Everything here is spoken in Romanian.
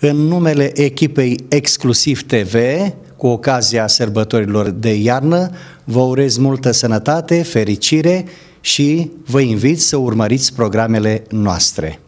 în numele echipei Exclusiv TV, cu ocazia sărbătorilor de iarnă, vă urez multă sănătate, fericire și vă invit să urmăriți programele noastre.